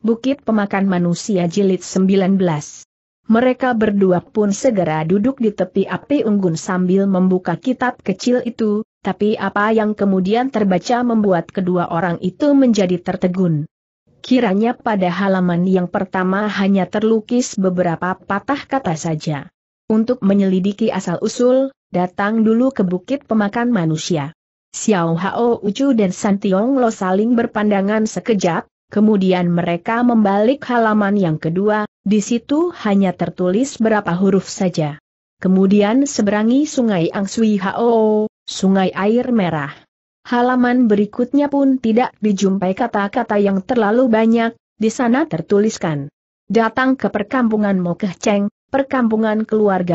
Bukit Pemakan Manusia Jilid 19. Mereka berdua pun segera duduk di tepi api unggun sambil membuka kitab kecil itu, tapi apa yang kemudian terbaca membuat kedua orang itu menjadi tertegun. Kiranya pada halaman yang pertama hanya terlukis beberapa patah kata saja. Untuk menyelidiki asal-usul, datang dulu ke Bukit Pemakan Manusia. Xiao Hao Ucu dan Santiong Lo saling berpandangan sekejap, Kemudian mereka membalik halaman yang kedua, di situ hanya tertulis berapa huruf saja. Kemudian seberangi sungai Angsui Hao, sungai air merah. Halaman berikutnya pun tidak dijumpai kata-kata yang terlalu banyak, di sana tertuliskan. Datang ke perkampungan Mokeh Cheng, perkampungan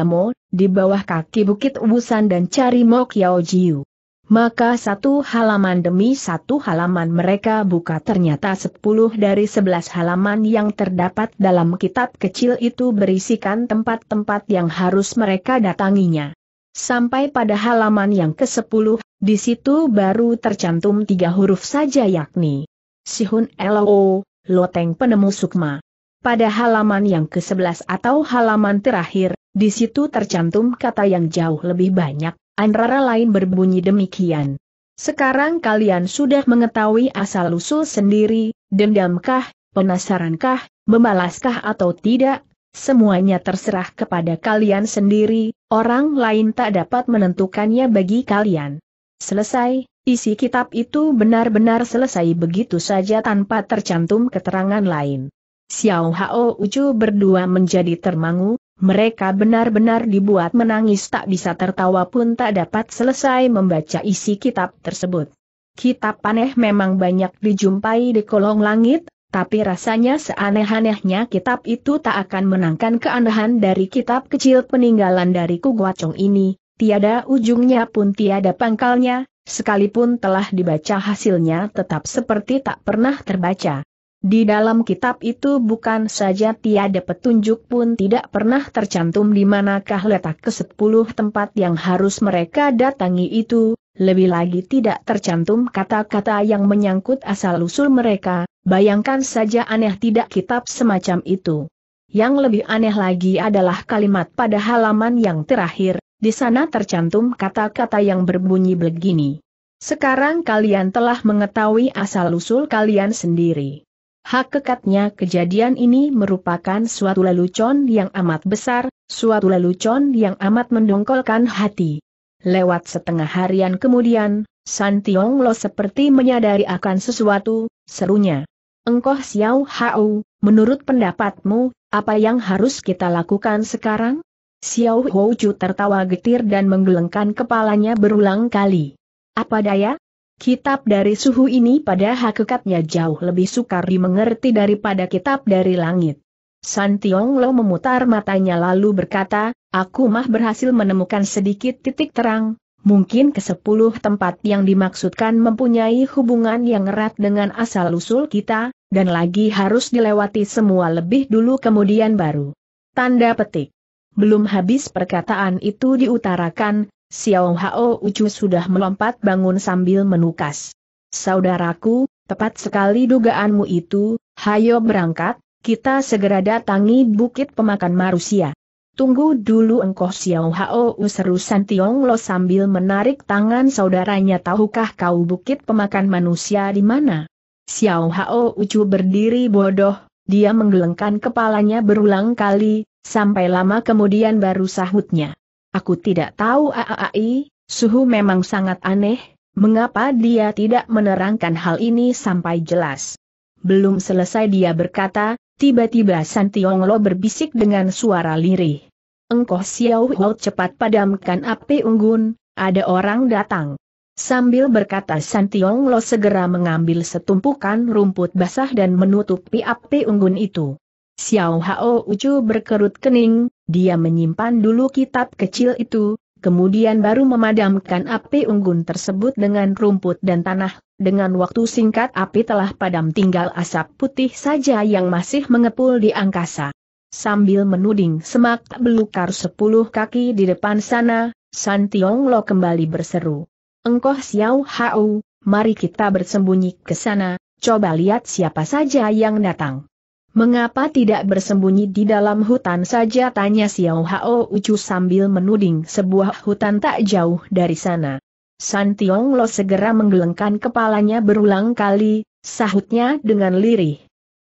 Mo, di bawah kaki bukit Ubusan dan cari Mo Kiao Jiu. Maka satu halaman demi satu halaman mereka buka ternyata sepuluh dari sebelas halaman yang terdapat dalam kitab kecil itu berisikan tempat-tempat yang harus mereka datanginya. Sampai pada halaman yang ke-10, di situ baru tercantum tiga huruf saja yakni Sihun Lo, Loteng Penemu Sukma. Pada halaman yang ke-11 atau halaman terakhir, di situ tercantum kata yang jauh lebih banyak, Antara lain berbunyi demikian. Sekarang kalian sudah mengetahui asal-usul sendiri, dendamkah, penasarankah, membalaskah atau tidak, semuanya terserah kepada kalian sendiri, orang lain tak dapat menentukannya bagi kalian. Selesai, isi kitab itu benar-benar selesai begitu saja tanpa tercantum keterangan lain. Xiao Hao Ucu berdua menjadi termangu, mereka benar-benar dibuat menangis tak bisa tertawa pun tak dapat selesai membaca isi kitab tersebut. Kitab aneh memang banyak dijumpai di kolong langit, tapi rasanya seaneh-anehnya kitab itu tak akan menangkan keanehan dari kitab kecil peninggalan dari Kuguacong ini, tiada ujungnya pun tiada pangkalnya, sekalipun telah dibaca hasilnya tetap seperti tak pernah terbaca. Di dalam kitab itu bukan saja tiada petunjuk pun tidak pernah tercantum di manakah letak ke sepuluh tempat yang harus mereka datangi itu, lebih lagi tidak tercantum kata-kata yang menyangkut asal-usul mereka, bayangkan saja aneh tidak kitab semacam itu. Yang lebih aneh lagi adalah kalimat pada halaman yang terakhir, di sana tercantum kata-kata yang berbunyi begini. Sekarang kalian telah mengetahui asal-usul kalian sendiri. Hak kekatnya kejadian ini merupakan suatu lelucon yang amat besar, suatu lelucon yang amat mendongkolkan hati. Lewat setengah harian kemudian, San Tiong Lo seperti menyadari akan sesuatu, serunya. Engkoh Xiao Hao, menurut pendapatmu, apa yang harus kita lakukan sekarang? Xiao Houju tertawa getir dan menggelengkan kepalanya berulang kali. Apa daya, Kitab dari suhu ini pada hakikatnya jauh lebih sukar dimengerti daripada kitab dari langit. San Tiong memutar matanya lalu berkata, aku mah berhasil menemukan sedikit titik terang, mungkin ke sepuluh tempat yang dimaksudkan mempunyai hubungan yang erat dengan asal-usul kita, dan lagi harus dilewati semua lebih dulu kemudian baru. Tanda petik. Belum habis perkataan itu diutarakan, Xiao Hao Ucu sudah melompat bangun sambil menukas. Saudaraku, tepat sekali dugaanmu itu, hayo berangkat, kita segera datangi bukit pemakan manusia. Tunggu dulu engkau Xiao Hao seru San Lo sambil menarik tangan saudaranya tahukah kau bukit pemakan manusia di mana? Xiao Hao Ucu berdiri bodoh, dia menggelengkan kepalanya berulang kali, sampai lama kemudian baru sahutnya. Aku tidak tahu AAI, suhu memang sangat aneh, mengapa dia tidak menerangkan hal ini sampai jelas. Belum selesai dia berkata, tiba-tiba San Lo berbisik dengan suara lirih. Engkoh Xiao Hou cepat padamkan api unggun, ada orang datang. Sambil berkata San Tiong Lo segera mengambil setumpukan rumput basah dan menutupi api unggun itu. Xiao Hao Ucu berkerut kening, dia menyimpan dulu kitab kecil itu, kemudian baru memadamkan api unggun tersebut dengan rumput dan tanah, dengan waktu singkat api telah padam tinggal asap putih saja yang masih mengepul di angkasa. Sambil menuding semak belukar sepuluh kaki di depan sana, San Tiong Lo kembali berseru. Engkoh Xiao Hau, mari kita bersembunyi ke sana, coba lihat siapa saja yang datang. Mengapa tidak bersembunyi di dalam hutan saja tanya Xiao Hao Ucu sambil menuding sebuah hutan tak jauh dari sana. San Tiong Lo segera menggelengkan kepalanya berulang kali, sahutnya dengan lirih.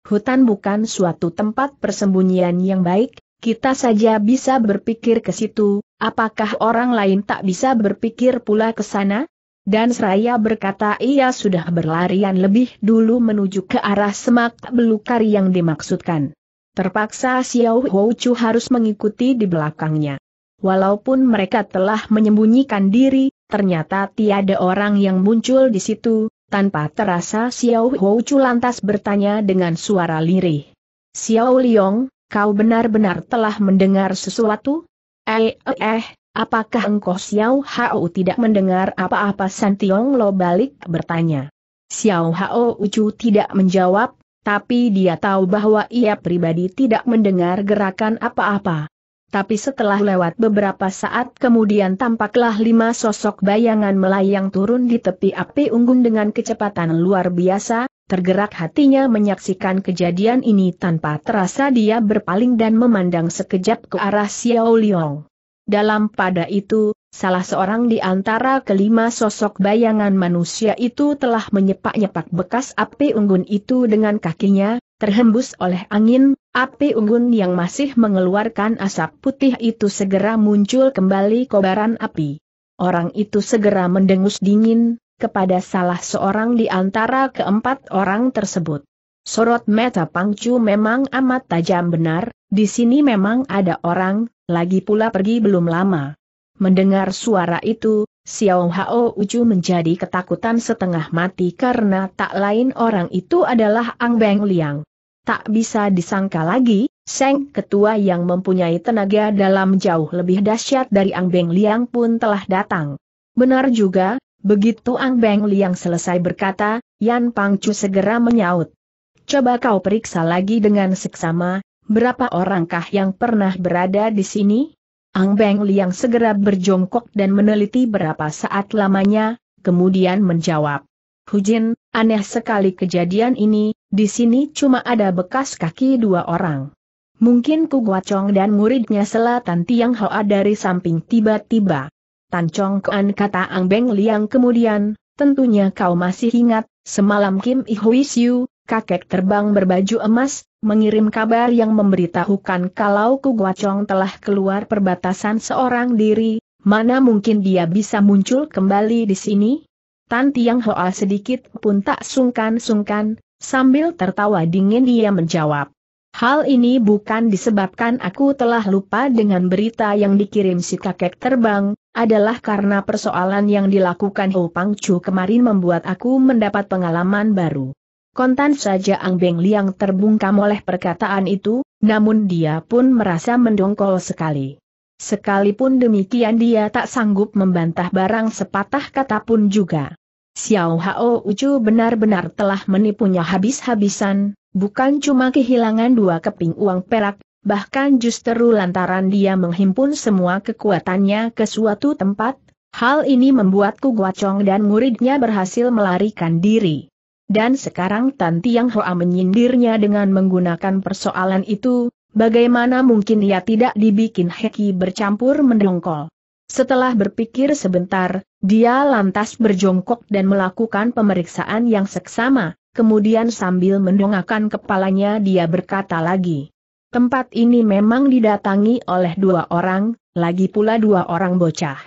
Hutan bukan suatu tempat persembunyian yang baik, kita saja bisa berpikir ke situ, apakah orang lain tak bisa berpikir pula ke sana? Dan seraya berkata ia sudah berlarian lebih dulu menuju ke arah semak belukar yang dimaksudkan. Terpaksa Xiao Chu harus mengikuti di belakangnya. Walaupun mereka telah menyembunyikan diri, ternyata tiada orang yang muncul di situ, tanpa terasa Xiao Chu lantas bertanya dengan suara lirih. Xiao Liong, kau benar-benar telah mendengar sesuatu? Eh, eh, eh, Apakah engkau Xiao Hao tidak mendengar apa-apa San Tiong Lo balik bertanya? Xiao Hao Ucu tidak menjawab, tapi dia tahu bahwa ia pribadi tidak mendengar gerakan apa-apa. Tapi setelah lewat beberapa saat kemudian tampaklah lima sosok bayangan melayang turun di tepi api unggun dengan kecepatan luar biasa, tergerak hatinya menyaksikan kejadian ini tanpa terasa dia berpaling dan memandang sekejap ke arah Xiao Liang. Dalam pada itu, salah seorang di antara kelima sosok bayangan manusia itu telah menyepak-nyepak bekas api unggun itu dengan kakinya, terhembus oleh angin, api unggun yang masih mengeluarkan asap putih itu segera muncul kembali kobaran api. Orang itu segera mendengus dingin, kepada salah seorang di antara keempat orang tersebut. Sorot mata Pangcu memang amat tajam benar, di sini memang ada orang, lagi pula pergi belum lama. Mendengar suara itu, Xiao Hao ucu menjadi ketakutan setengah mati karena tak lain orang itu adalah Ang Beng Liang. Tak bisa disangka lagi, Seng Ketua yang mempunyai tenaga dalam jauh lebih dahsyat dari Ang Beng Liang pun telah datang. Benar juga, begitu Ang Beng Liang selesai berkata, Yan Pangcu segera menyaut. Coba kau periksa lagi dengan seksama, berapa orangkah yang pernah berada di sini? Ang Beng Liang segera berjongkok dan meneliti berapa saat lamanya, kemudian menjawab. Hujin, aneh sekali kejadian ini, di sini cuma ada bekas kaki dua orang. Mungkin Ku Guacong dan muridnya selatan Tiang Hoa dari samping tiba-tiba. Tan Chong Kuan kata Ang Beng Liang kemudian, tentunya kau masih ingat, semalam Kim Siu kakek terbang berbaju emas, mengirim kabar yang memberitahukan kalau Kuguacong telah keluar perbatasan seorang diri, mana mungkin dia bisa muncul kembali di sini? Tan Tiang Hoa sedikit pun tak sungkan-sungkan, sambil tertawa dingin dia menjawab. Hal ini bukan disebabkan aku telah lupa dengan berita yang dikirim si kakek terbang, adalah karena persoalan yang dilakukan Ho Chu kemarin membuat aku mendapat pengalaman baru. Kontan saja Ang Beng Liang terbungkam oleh perkataan itu, namun dia pun merasa mendongkol sekali. Sekalipun demikian dia tak sanggup membantah barang sepatah kata pun juga. Xiao Hao Ucu benar-benar telah menipunya habis-habisan, bukan cuma kehilangan dua keping uang perak, bahkan justru lantaran dia menghimpun semua kekuatannya ke suatu tempat, hal ini membuatku Ku Guacong dan muridnya berhasil melarikan diri. Dan sekarang Tan Tiang Hoa menyindirnya dengan menggunakan persoalan itu, bagaimana mungkin ia tidak dibikin Heki bercampur mendongkol. Setelah berpikir sebentar, dia lantas berjongkok dan melakukan pemeriksaan yang seksama, kemudian sambil mendongakkan kepalanya dia berkata lagi. Tempat ini memang didatangi oleh dua orang, lagi pula dua orang bocah.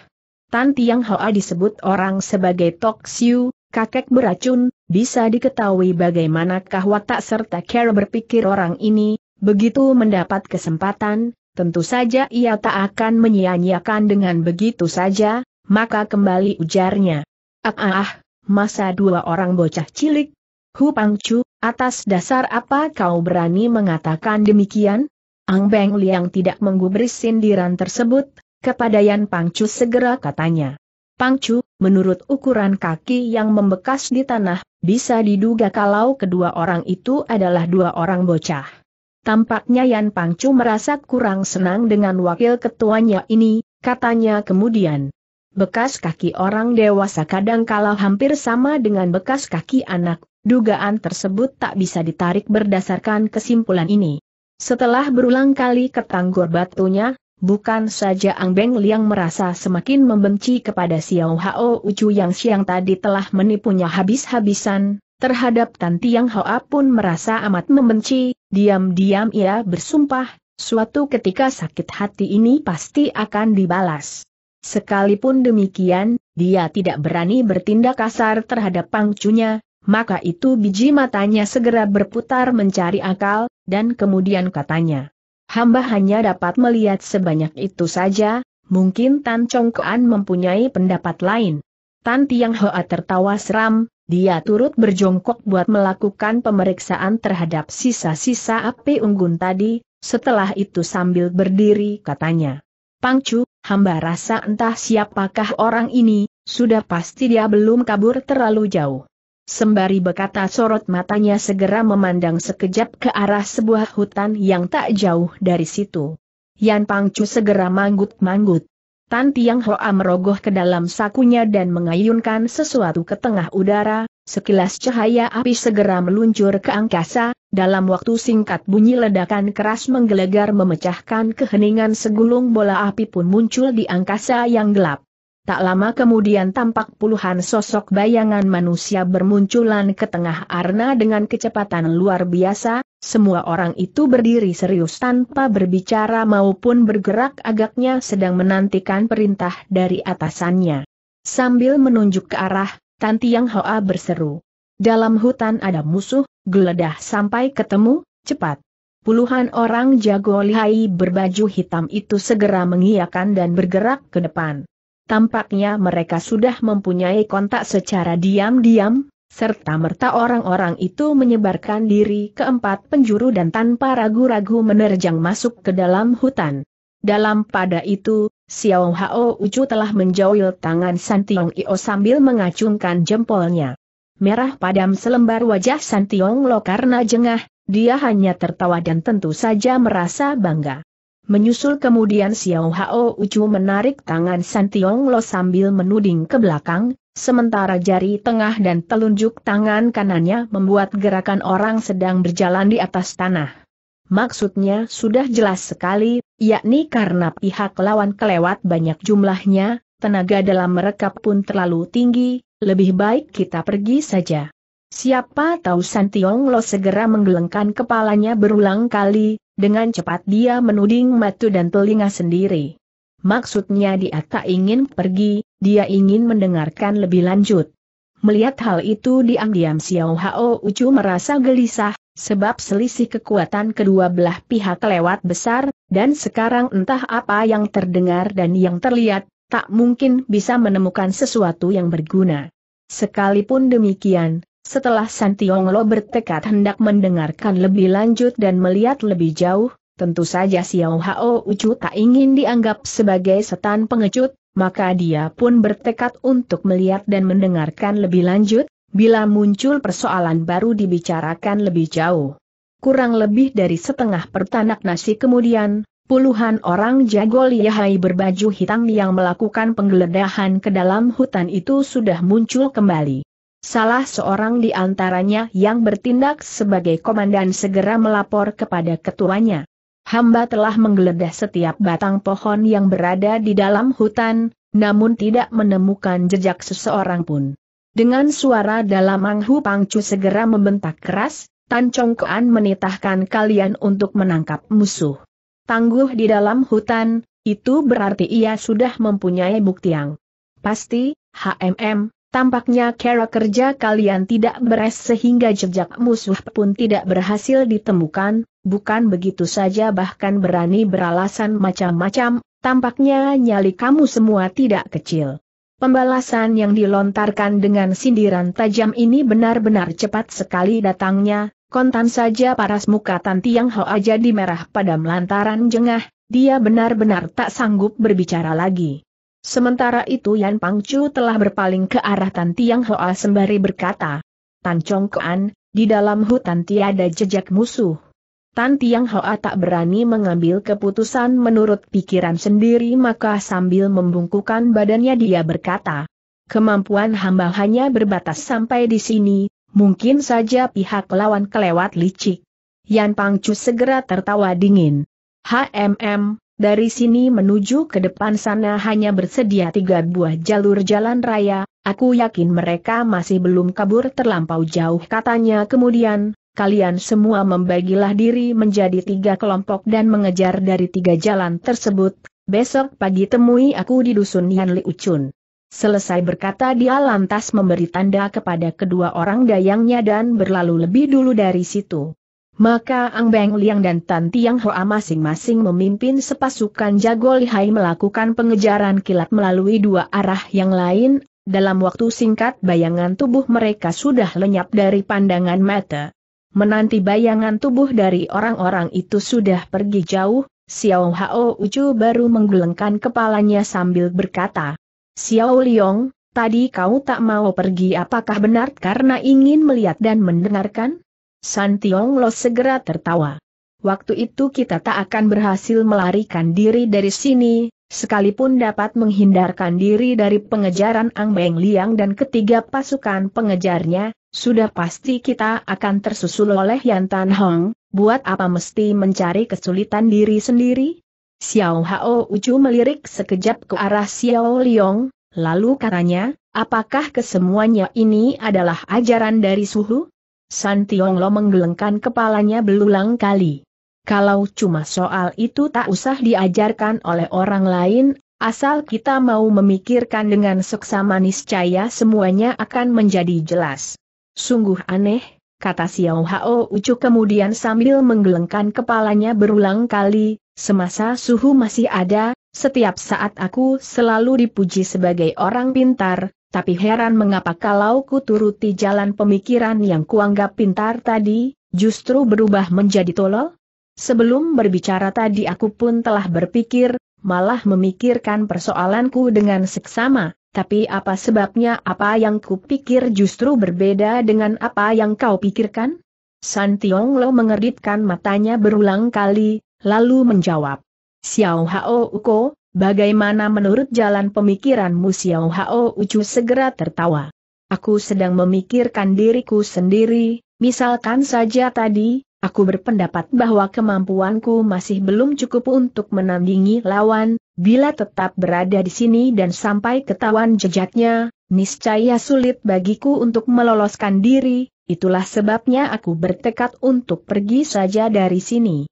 Tan Tiang Hoa disebut orang sebagai Tok Siu, kakek beracun, bisa diketahui bagaimanakah watak serta cara berpikir orang ini, begitu mendapat kesempatan, tentu saja ia tak akan menyia-nyiakan dengan begitu saja, maka kembali ujarnya. Ah, ah, ah masa dua orang bocah cilik? Hu Pangcu, atas dasar apa kau berani mengatakan demikian? Ang Beng Liang tidak menggubris sindiran tersebut, kepada Yan Pangcu segera katanya. Pangcu, Menurut ukuran kaki yang membekas di tanah, bisa diduga kalau kedua orang itu adalah dua orang bocah. Tampaknya Yan Pangcu merasa kurang senang dengan wakil ketuanya ini, katanya kemudian. Bekas kaki orang dewasa kadang kalau hampir sama dengan bekas kaki anak, dugaan tersebut tak bisa ditarik berdasarkan kesimpulan ini. Setelah berulang kali ketanggor batunya, Bukan saja Ang Beng Liang merasa semakin membenci kepada Xiao Hao Ucu yang siang tadi telah menipunya habis-habisan, terhadap Tan Tiang Hoa pun merasa amat membenci, diam-diam ia bersumpah, suatu ketika sakit hati ini pasti akan dibalas. Sekalipun demikian, dia tidak berani bertindak kasar terhadap pangcunya, maka itu biji matanya segera berputar mencari akal, dan kemudian katanya hamba hanya dapat melihat sebanyak itu saja, mungkin Tan Kuan mempunyai pendapat lain. Tan Tiang Hoa tertawa seram, dia turut berjongkok buat melakukan pemeriksaan terhadap sisa-sisa api unggun tadi, setelah itu sambil berdiri katanya. Pangcu, hamba rasa entah siapakah orang ini, sudah pasti dia belum kabur terlalu jauh. Sembari berkata sorot matanya segera memandang sekejap ke arah sebuah hutan yang tak jauh dari situ. Yan Pangcu segera manggut-manggut. Tan Tiang Hoa merogoh ke dalam sakunya dan mengayunkan sesuatu ke tengah udara, sekilas cahaya api segera meluncur ke angkasa, dalam waktu singkat bunyi ledakan keras menggelegar memecahkan keheningan segulung bola api pun muncul di angkasa yang gelap. Tak lama kemudian tampak puluhan sosok bayangan manusia bermunculan ke tengah arna dengan kecepatan luar biasa, semua orang itu berdiri serius tanpa berbicara maupun bergerak agaknya sedang menantikan perintah dari atasannya. Sambil menunjuk ke arah, Tan Tiang Hoa berseru. Dalam hutan ada musuh, geledah sampai ketemu, cepat. Puluhan orang jago lihai berbaju hitam itu segera mengiyakan dan bergerak ke depan tampaknya mereka sudah mempunyai kontak secara diam-diam, serta merta orang-orang itu menyebarkan diri ke empat penjuru dan tanpa ragu-ragu menerjang masuk ke dalam hutan. Dalam pada itu, Xiao Hao Ucu telah menjauhil tangan San Tiong Io sambil mengacungkan jempolnya. Merah padam selembar wajah San Tiong Lo karena jengah, dia hanya tertawa dan tentu saja merasa bangga. Menyusul kemudian Xiao Hao Ucu menarik tangan San Tiong Lo sambil menuding ke belakang, sementara jari tengah dan telunjuk tangan kanannya membuat gerakan orang sedang berjalan di atas tanah. Maksudnya sudah jelas sekali, yakni karena pihak lawan kelewat banyak jumlahnya, tenaga dalam mereka pun terlalu tinggi, lebih baik kita pergi saja. Siapa tahu Santiong Lo segera menggelengkan kepalanya berulang kali, dengan cepat dia menuding matu dan telinga sendiri. Maksudnya dia tak ingin pergi, dia ingin mendengarkan lebih lanjut. Melihat hal itu diam-diam Xiao Hao Ucu merasa gelisah, sebab selisih kekuatan kedua belah pihak lewat besar, dan sekarang entah apa yang terdengar dan yang terlihat, tak mungkin bisa menemukan sesuatu yang berguna. Sekalipun demikian, setelah San Lo bertekad hendak mendengarkan lebih lanjut dan melihat lebih jauh, tentu saja Xiao Hao Ucu tak ingin dianggap sebagai setan pengecut, maka dia pun bertekad untuk melihat dan mendengarkan lebih lanjut, bila muncul persoalan baru dibicarakan lebih jauh. Kurang lebih dari setengah pertanak nasi kemudian, Puluhan orang jago lihai berbaju hitam yang melakukan penggeledahan ke dalam hutan itu sudah muncul kembali. Salah seorang di antaranya yang bertindak sebagai komandan segera melapor kepada ketuanya. Hamba telah menggeledah setiap batang pohon yang berada di dalam hutan, namun tidak menemukan jejak seseorang pun. Dengan suara dalam Anghu Pangcu segera membentak keras, Tan Chong Kuan menitahkan kalian untuk menangkap musuh. Tangguh di dalam hutan, itu berarti ia sudah mempunyai bukti yang pasti, HMM, Tampaknya cara kerja kalian tidak beres sehingga jejak musuh pun tidak berhasil ditemukan, bukan begitu saja bahkan berani beralasan macam-macam, tampaknya nyali kamu semua tidak kecil. Pembalasan yang dilontarkan dengan sindiran tajam ini benar-benar cepat sekali datangnya, kontan saja paras muka Tanti Yang Hoa jadi merah pada melantaran jengah, dia benar-benar tak sanggup berbicara lagi. Sementara itu Yan Pangcu telah berpaling ke arah Tan Tiang Hoa sembari berkata, Tan Chong Kuan, di dalam hutan tiada jejak musuh. Tan Tiang Hoa tak berani mengambil keputusan menurut pikiran sendiri maka sambil membungkukan badannya dia berkata, Kemampuan hamba hanya berbatas sampai di sini, mungkin saja pihak lawan kelewat licik. Yan Pangcu segera tertawa dingin. HMM, dari sini menuju ke depan sana hanya bersedia tiga buah jalur jalan raya, aku yakin mereka masih belum kabur terlampau jauh katanya kemudian, kalian semua membagilah diri menjadi tiga kelompok dan mengejar dari tiga jalan tersebut, besok pagi temui aku di dusun Yan Li Ucun. Selesai berkata dia lantas memberi tanda kepada kedua orang dayangnya dan berlalu lebih dulu dari situ. Maka Ang Beng Liang dan Tan Tiang Hoa masing-masing memimpin sepasukan jago lihai melakukan pengejaran kilat melalui dua arah yang lain, dalam waktu singkat bayangan tubuh mereka sudah lenyap dari pandangan mata. Menanti bayangan tubuh dari orang-orang itu sudah pergi jauh, Xiao Hao Ucu baru menggelengkan kepalanya sambil berkata, Xiao Liong, tadi kau tak mau pergi apakah benar karena ingin melihat dan mendengarkan? San Tiong Lo segera tertawa. Waktu itu kita tak akan berhasil melarikan diri dari sini, sekalipun dapat menghindarkan diri dari pengejaran Ang Beng Liang dan ketiga pasukan pengejarnya, sudah pasti kita akan tersusul oleh Yan Tan Hong, buat apa mesti mencari kesulitan diri sendiri? Xiao Hao Ucu melirik sekejap ke arah Xiao Liong, lalu katanya, apakah kesemuanya ini adalah ajaran dari suhu? San Tiong Lo menggelengkan kepalanya belulang kali. Kalau cuma soal itu tak usah diajarkan oleh orang lain, asal kita mau memikirkan dengan seksama niscaya semuanya akan menjadi jelas. Sungguh aneh, kata Xiao Hao Ucu kemudian sambil menggelengkan kepalanya berulang kali, semasa suhu masih ada, setiap saat aku selalu dipuji sebagai orang pintar, tapi heran mengapa kalau ku turuti jalan pemikiran yang kuanggap pintar tadi, justru berubah menjadi tolol? Sebelum berbicara tadi aku pun telah berpikir, malah memikirkan persoalanku dengan seksama, tapi apa sebabnya apa yang kupikir justru berbeda dengan apa yang kau pikirkan? San Tiong Lo mengeritkan matanya berulang kali, lalu menjawab. Xiao Hao Uko, Bagaimana menurut jalan pemikiran Xiao Hao Ucu segera tertawa. Aku sedang memikirkan diriku sendiri, misalkan saja tadi, aku berpendapat bahwa kemampuanku masih belum cukup untuk menandingi lawan, bila tetap berada di sini dan sampai ketahuan jejaknya, niscaya sulit bagiku untuk meloloskan diri, itulah sebabnya aku bertekad untuk pergi saja dari sini.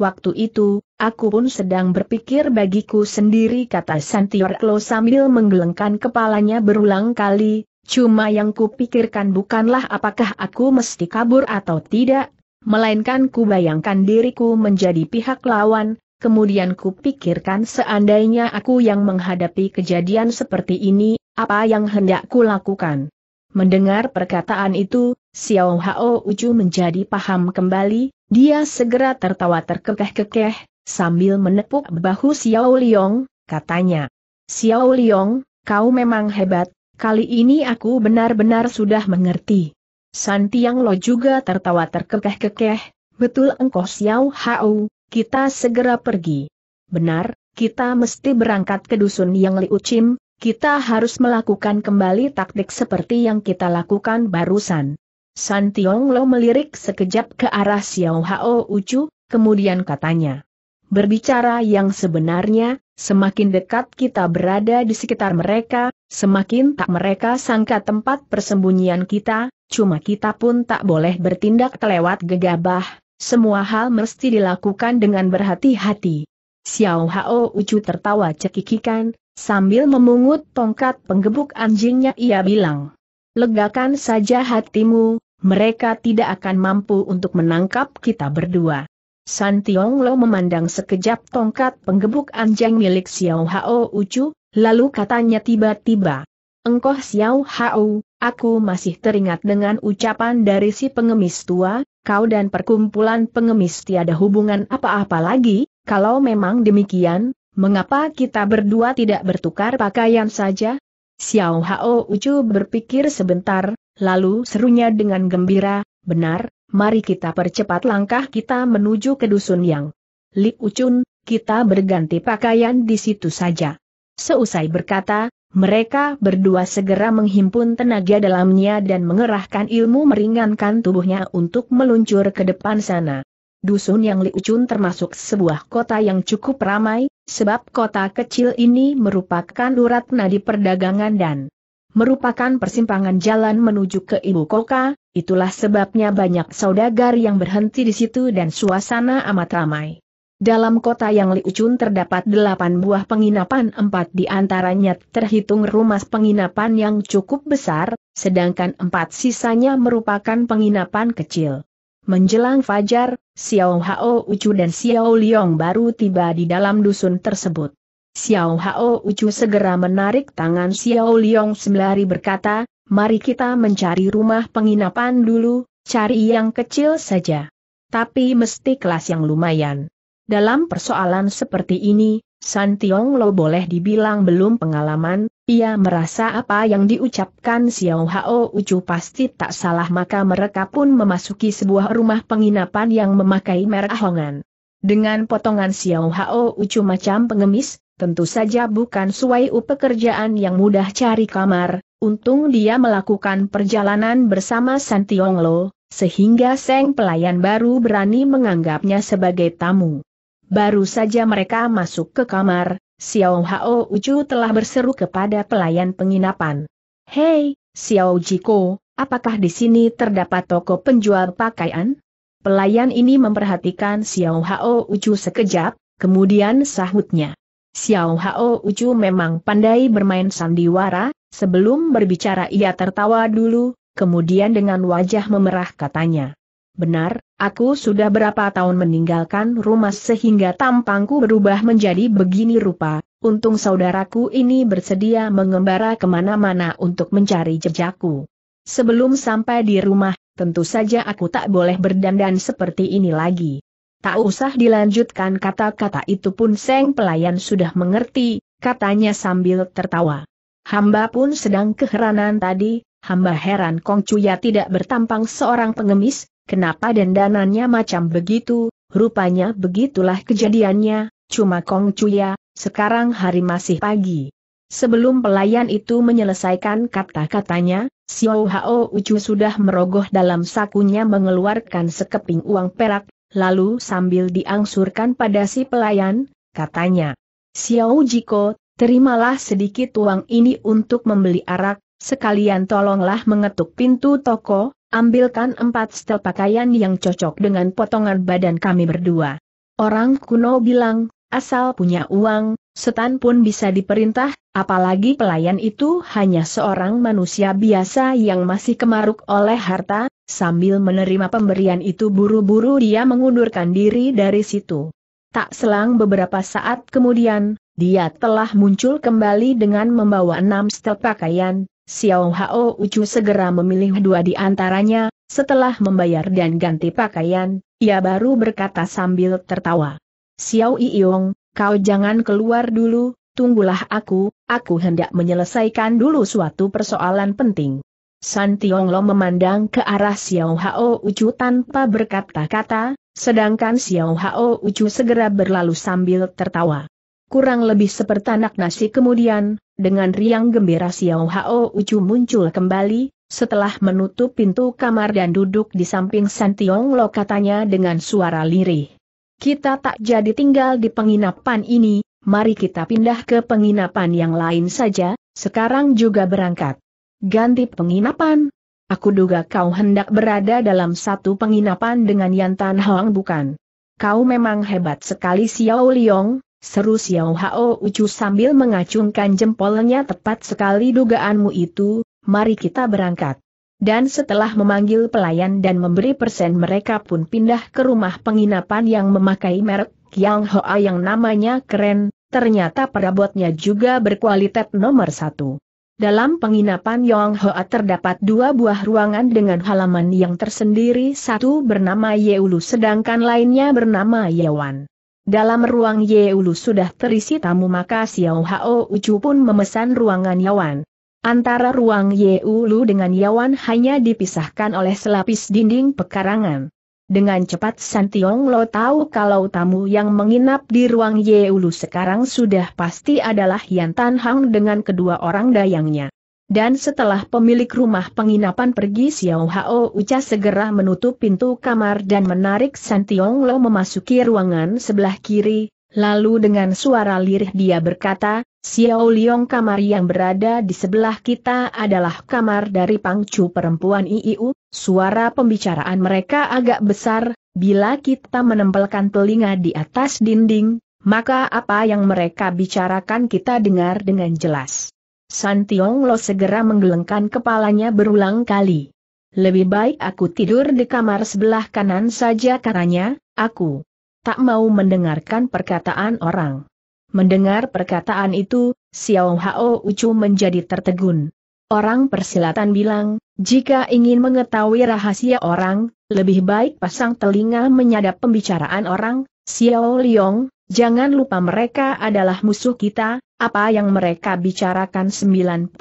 Waktu itu, aku pun sedang berpikir bagiku sendiri kata Santiorklo sambil menggelengkan kepalanya berulang kali, cuma yang kupikirkan bukanlah apakah aku mesti kabur atau tidak, melainkan kubayangkan diriku menjadi pihak lawan, kemudian kupikirkan seandainya aku yang menghadapi kejadian seperti ini, apa yang hendak kulakukan. Mendengar perkataan itu, Xiao Hao Uju menjadi paham kembali, dia segera tertawa terkekeh-kekeh, sambil menepuk bahu Xiao Liong, katanya. Xiao Liong, kau memang hebat, kali ini aku benar-benar sudah mengerti. San Tiang Lo juga tertawa terkekeh-kekeh, betul engkau Xiao Hao, kita segera pergi. Benar, kita mesti berangkat ke dusun yang Liu kita harus melakukan kembali taktik seperti yang kita lakukan barusan. San Tiong Lo melirik sekejap ke arah Xiao Hao Ucu, kemudian katanya. Berbicara yang sebenarnya, semakin dekat kita berada di sekitar mereka, semakin tak mereka sangka tempat persembunyian kita, cuma kita pun tak boleh bertindak kelewat gegabah, semua hal mesti dilakukan dengan berhati-hati. Xiao Hao Ucu tertawa cekikikan, sambil memungut tongkat penggebuk anjingnya ia bilang. Legakan saja hatimu, mereka tidak akan mampu untuk menangkap kita berdua. San Tiong Lo memandang sekejap tongkat penggebuk anjing milik Xiao Hao Ucu, lalu katanya tiba-tiba. engkau Xiao Hao, aku masih teringat dengan ucapan dari si pengemis tua, kau dan perkumpulan pengemis tiada hubungan apa-apa lagi, kalau memang demikian, mengapa kita berdua tidak bertukar pakaian saja? Xiao Hao Ucu berpikir sebentar, lalu serunya dengan gembira, benar, mari kita percepat langkah kita menuju ke dusun yang. Li Ucun, kita berganti pakaian di situ saja. Seusai berkata, mereka berdua segera menghimpun tenaga dalamnya dan mengerahkan ilmu meringankan tubuhnya untuk meluncur ke depan sana. Dusun yang Li Ucun termasuk sebuah kota yang cukup ramai, Sebab kota kecil ini merupakan urat nadi perdagangan dan merupakan persimpangan jalan menuju ke ibu kota, itulah sebabnya banyak saudagar yang berhenti di situ dan suasana amat ramai. Dalam kota yang Liucun terdapat delapan buah penginapan empat di antaranya terhitung rumah penginapan yang cukup besar, sedangkan empat sisanya merupakan penginapan kecil. Menjelang fajar, Xiao Hao Ucu dan Xiao Liong baru tiba di dalam dusun tersebut. Xiao Hao Ucu segera menarik tangan Xiao Liong sembari berkata, mari kita mencari rumah penginapan dulu, cari yang kecil saja. Tapi mesti kelas yang lumayan. Dalam persoalan seperti ini, San Tiong Lo boleh dibilang belum pengalaman, ia merasa apa yang diucapkan Xiao Hao Ucu pasti tak salah maka mereka pun memasuki sebuah rumah penginapan yang memakai merah hongan. Dengan potongan Xiao Hao Ucu macam pengemis, tentu saja bukan suai pekerjaan yang mudah cari kamar, untung dia melakukan perjalanan bersama San Tiong Lo, sehingga Seng pelayan baru berani menganggapnya sebagai tamu. Baru saja mereka masuk ke kamar, Xiao Hao Ucu telah berseru kepada pelayan penginapan. Hei, Xiao Jiko, apakah di sini terdapat toko penjual pakaian? Pelayan ini memperhatikan Xiao Hao Ucu sekejap, kemudian sahutnya. Xiao Hao Ucu memang pandai bermain sandiwara, sebelum berbicara ia tertawa dulu, kemudian dengan wajah memerah katanya. Benar, aku sudah berapa tahun meninggalkan rumah sehingga tampangku berubah menjadi begini rupa, untung saudaraku ini bersedia mengembara kemana-mana untuk mencari jejakku. Sebelum sampai di rumah, tentu saja aku tak boleh berdandan seperti ini lagi. Tak usah dilanjutkan kata-kata itu pun Seng pelayan sudah mengerti, katanya sambil tertawa. Hamba pun sedang keheranan tadi, hamba heran Kong Cuya tidak bertampang seorang pengemis, Kenapa dandanannya macam begitu, rupanya begitulah kejadiannya, cuma Kong Cuya, sekarang hari masih pagi. Sebelum pelayan itu menyelesaikan kata-katanya, Xiao Hao Ucu sudah merogoh dalam sakunya mengeluarkan sekeping uang perak, lalu sambil diangsurkan pada si pelayan, katanya, Xiao Jiko, terimalah sedikit uang ini untuk membeli arak, sekalian tolonglah mengetuk pintu toko, Ambilkan empat setel pakaian yang cocok dengan potongan badan kami berdua. Orang kuno bilang, asal punya uang, setan pun bisa diperintah, apalagi pelayan itu hanya seorang manusia biasa yang masih kemaruk oleh harta, sambil menerima pemberian itu buru-buru dia mengundurkan diri dari situ. Tak selang beberapa saat kemudian, dia telah muncul kembali dengan membawa enam setel pakaian, Xiao Hao Ucu segera memilih dua di antaranya, setelah membayar dan ganti pakaian, ia baru berkata sambil tertawa. Xiao Iyong, kau jangan keluar dulu, tunggulah aku, aku hendak menyelesaikan dulu suatu persoalan penting. San Tionglo memandang ke arah Xiao Hao Ucu tanpa berkata-kata, sedangkan Xiao Hao Ucu segera berlalu sambil tertawa. Kurang lebih seperti anak nasi kemudian, dengan riang gembira Xiao Hao Ucu muncul kembali, setelah menutup pintu kamar dan duduk di samping San Tiong Lo katanya dengan suara lirih. Kita tak jadi tinggal di penginapan ini, mari kita pindah ke penginapan yang lain saja, sekarang juga berangkat. Ganti penginapan? Aku duga kau hendak berada dalam satu penginapan dengan Yantan Huang, bukan? Kau memang hebat sekali Xiao Liong, Seru Xiao Hao Ucu sambil mengacungkan jempolnya tepat sekali dugaanmu itu, mari kita berangkat. Dan setelah memanggil pelayan dan memberi persen mereka pun pindah ke rumah penginapan yang memakai merek Yang Hoa yang namanya keren, ternyata perabotnya juga berkualitas nomor satu. Dalam penginapan Yang Hoa terdapat dua buah ruangan dengan halaman yang tersendiri satu bernama Yeulu sedangkan lainnya bernama Yewan. Dalam ruang Yeulu sudah terisi tamu maka Xiao Hao Ucu pun memesan ruangan Yawan. Antara ruang Yeulu dengan Yawan hanya dipisahkan oleh selapis dinding pekarangan. Dengan cepat Santiong Lo tahu kalau tamu yang menginap di ruang Yeulu sekarang sudah pasti adalah Yan Tan Hang dengan kedua orang dayangnya. Dan setelah pemilik rumah penginapan pergi Xiao Hao Uca segera menutup pintu kamar dan menarik San Tiong Lo memasuki ruangan sebelah kiri, lalu dengan suara lirih dia berkata, Xiao Liong kamar yang berada di sebelah kita adalah kamar dari pangcu perempuan Iiu, suara pembicaraan mereka agak besar, bila kita menempelkan telinga di atas dinding, maka apa yang mereka bicarakan kita dengar dengan jelas. San Tiong Lo segera menggelengkan kepalanya berulang kali. Lebih baik aku tidur di kamar sebelah kanan saja karanya, aku tak mau mendengarkan perkataan orang. Mendengar perkataan itu, Xiao Hao Ucu menjadi tertegun. Orang persilatan bilang, jika ingin mengetahui rahasia orang, lebih baik pasang telinga menyadap pembicaraan orang, Xiao Liong, Jangan lupa mereka adalah musuh kita, apa yang mereka bicarakan 90%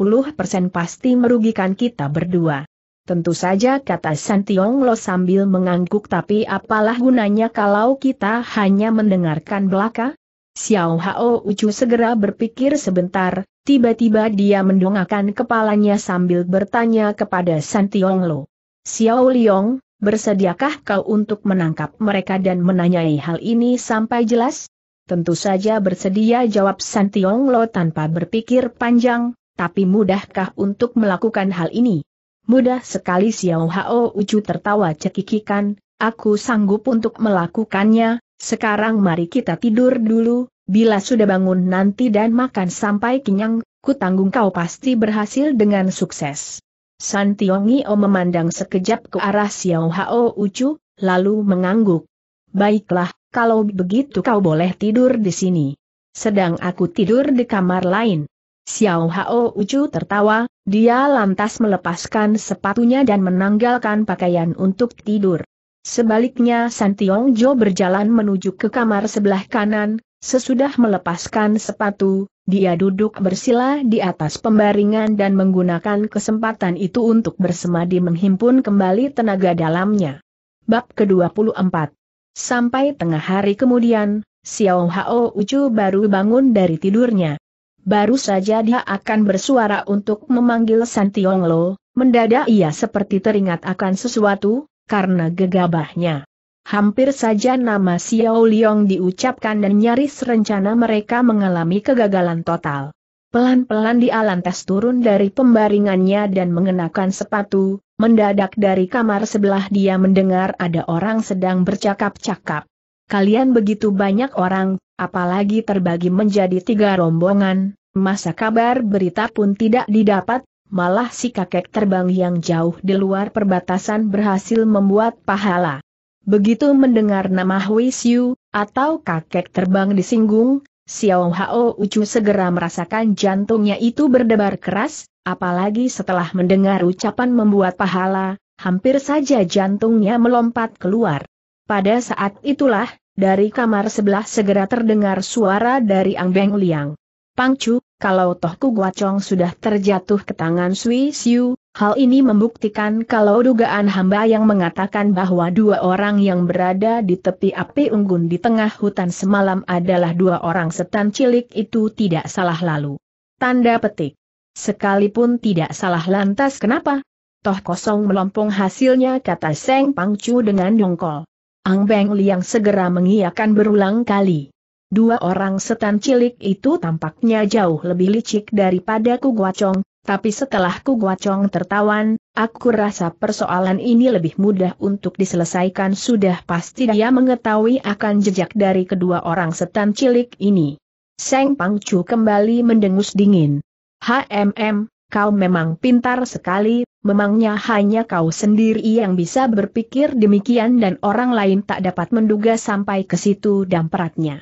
pasti merugikan kita berdua. Tentu saja kata Santiong Lo sambil mengangguk tapi apalah gunanya kalau kita hanya mendengarkan belaka? Xiao Hao Ucu segera berpikir sebentar, tiba-tiba dia mendongakkan kepalanya sambil bertanya kepada Santiong Lo. Xiao Liong, bersediakah kau untuk menangkap mereka dan menanyai hal ini sampai jelas? Tentu saja bersedia jawab San Tiong Lo tanpa berpikir panjang, tapi mudahkah untuk melakukan hal ini? Mudah sekali Xiao Hao Ucu tertawa cekikikan, aku sanggup untuk melakukannya, sekarang mari kita tidur dulu, bila sudah bangun nanti dan makan sampai kenyang, kutanggung kau pasti berhasil dengan sukses. San O memandang sekejap ke arah Xiao Hao Ucu, lalu mengangguk. Baiklah, kalau begitu kau boleh tidur di sini. Sedang aku tidur di kamar lain. Xiao Hao Ucu tertawa, dia lantas melepaskan sepatunya dan menanggalkan pakaian untuk tidur. Sebaliknya San Tiong Jo berjalan menuju ke kamar sebelah kanan, sesudah melepaskan sepatu, dia duduk bersila di atas pembaringan dan menggunakan kesempatan itu untuk bersemadi menghimpun kembali tenaga dalamnya. Bab ke-24 Sampai tengah hari kemudian, Xiao Hao Ucu baru bangun dari tidurnya. Baru saja dia akan bersuara untuk memanggil San Tiong Lo, mendadak ia seperti teringat akan sesuatu, karena gegabahnya. Hampir saja nama Xiao Liong diucapkan dan nyaris rencana mereka mengalami kegagalan total. Pelan-pelan dia lantas turun dari pembaringannya dan mengenakan sepatu, mendadak dari kamar sebelah dia mendengar ada orang sedang bercakap-cakap. Kalian begitu banyak orang, apalagi terbagi menjadi tiga rombongan, masa kabar berita pun tidak didapat, malah si kakek terbang yang jauh di luar perbatasan berhasil membuat pahala. Begitu mendengar nama Hui Siu, atau kakek terbang disinggung, Xiao Hao Ucu segera merasakan jantungnya itu berdebar keras, apalagi setelah mendengar ucapan membuat pahala, hampir saja jantungnya melompat keluar. Pada saat itulah, dari kamar sebelah segera terdengar suara dari Ang Beng Liang. Pangcu, kalau Toh Ku Guacong sudah terjatuh ke tangan Sui Siu, Hal ini membuktikan kalau dugaan hamba yang mengatakan bahwa dua orang yang berada di tepi api unggun di tengah hutan semalam adalah dua orang setan cilik itu tidak salah lalu. Tanda petik. Sekalipun tidak salah lantas kenapa? Toh kosong melompong hasilnya kata Seng Pangcu dengan dongkol. Ang Beng Liang segera mengiakan berulang kali. Dua orang setan cilik itu tampaknya jauh lebih licik daripada Ku Guacong. Tapi setelah Ku Guacong tertawan, aku rasa persoalan ini lebih mudah untuk diselesaikan sudah pasti dia mengetahui akan jejak dari kedua orang setan cilik ini. Seng Pangcu kembali mendengus dingin. HMM, kau memang pintar sekali, memangnya hanya kau sendiri yang bisa berpikir demikian dan orang lain tak dapat menduga sampai ke situ dampratnya.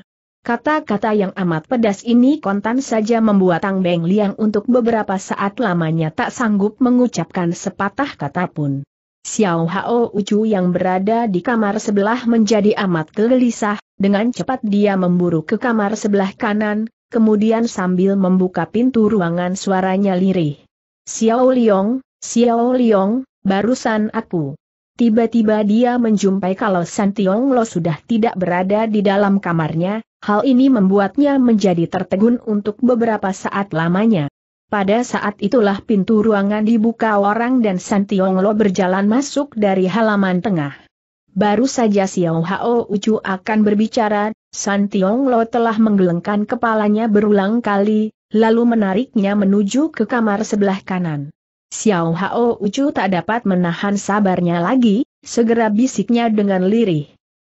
Kata-kata yang amat pedas ini kontan saja membuat Tang Beng Liang untuk beberapa saat lamanya tak sanggup mengucapkan sepatah kata pun. Xiao Hao Ucu yang berada di kamar sebelah menjadi amat gelisah, dengan cepat dia memburu ke kamar sebelah kanan, kemudian sambil membuka pintu ruangan suaranya lirih. Xiao Liong, Xiao Liong, barusan aku. Tiba-tiba dia menjumpai kalau Santiong Lo sudah tidak berada di dalam kamarnya, Hal ini membuatnya menjadi tertegun untuk beberapa saat lamanya. Pada saat itulah pintu ruangan dibuka orang dan Lo berjalan masuk dari halaman tengah. Baru saja Xiao Hao Ucu akan berbicara, Lo telah menggelengkan kepalanya berulang kali, lalu menariknya menuju ke kamar sebelah kanan. Xiao Hao Ucu tak dapat menahan sabarnya lagi, segera bisiknya dengan lirih.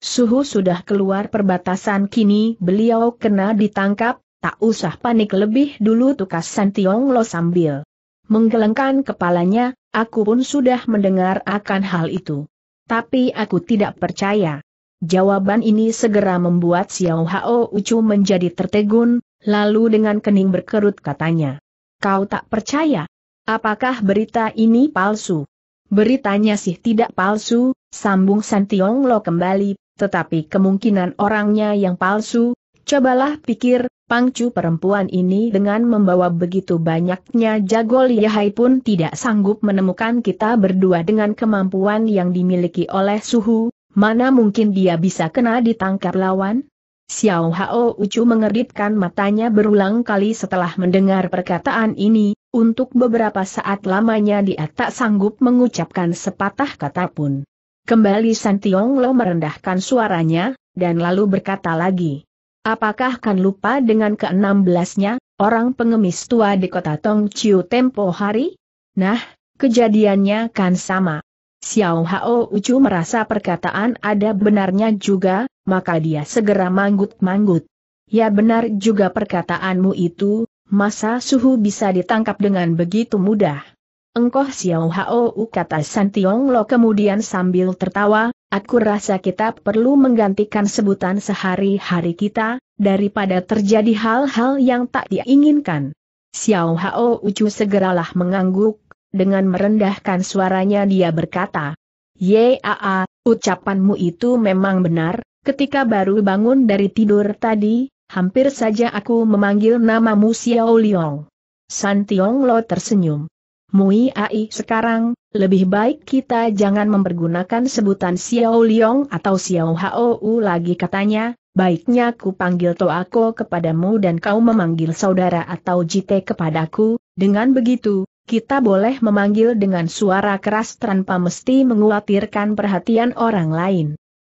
Suhu sudah keluar perbatasan kini beliau kena ditangkap, tak usah panik lebih dulu tukas Santiong Lo sambil menggelengkan kepalanya, aku pun sudah mendengar akan hal itu. Tapi aku tidak percaya. Jawaban ini segera membuat Xiao Hao Ucu menjadi tertegun, lalu dengan kening berkerut katanya. Kau tak percaya? Apakah berita ini palsu? Beritanya sih tidak palsu, sambung Santiong Lo kembali, tetapi kemungkinan orangnya yang palsu, cobalah pikir, pangcu perempuan ini dengan membawa begitu banyaknya jago lihai pun tidak sanggup menemukan kita berdua dengan kemampuan yang dimiliki oleh suhu, mana mungkin dia bisa kena ditangkap lawan? Xiao Hao Ucu mengedipkan matanya berulang kali setelah mendengar perkataan ini, untuk beberapa saat lamanya dia tak sanggup mengucapkan sepatah kata pun. Kembali San Tiong Lo merendahkan suaranya, dan lalu berkata lagi. Apakah kan lupa dengan ke-16-nya, orang pengemis tua di kota Tong Chiu tempo hari? Nah, kejadiannya kan sama. Xiao Hao Ucu merasa perkataan ada benarnya juga, maka dia segera manggut-manggut. Ya benar juga perkataanmu itu, masa suhu bisa ditangkap dengan begitu mudah. Engkoh Xiao Hao kata San Tiong Lo kemudian sambil tertawa, aku rasa kita perlu menggantikan sebutan sehari-hari kita, daripada terjadi hal-hal yang tak diinginkan. Xiao Hao Ucu segeralah mengangguk, dengan merendahkan suaranya dia berkata, Yaa, ucapanmu itu memang benar, ketika baru bangun dari tidur tadi, hampir saja aku memanggil namamu Xiao Liong. San Tiong Lo tersenyum. Mui Ai sekarang, lebih baik kita jangan mempergunakan sebutan Xiao Liong atau Xiao Hou lagi katanya, baiknya ku panggil Toako kepadamu dan kau memanggil saudara atau Jite kepadaku, dengan begitu, kita boleh memanggil dengan suara keras tanpa mesti menguatirkan perhatian orang lain.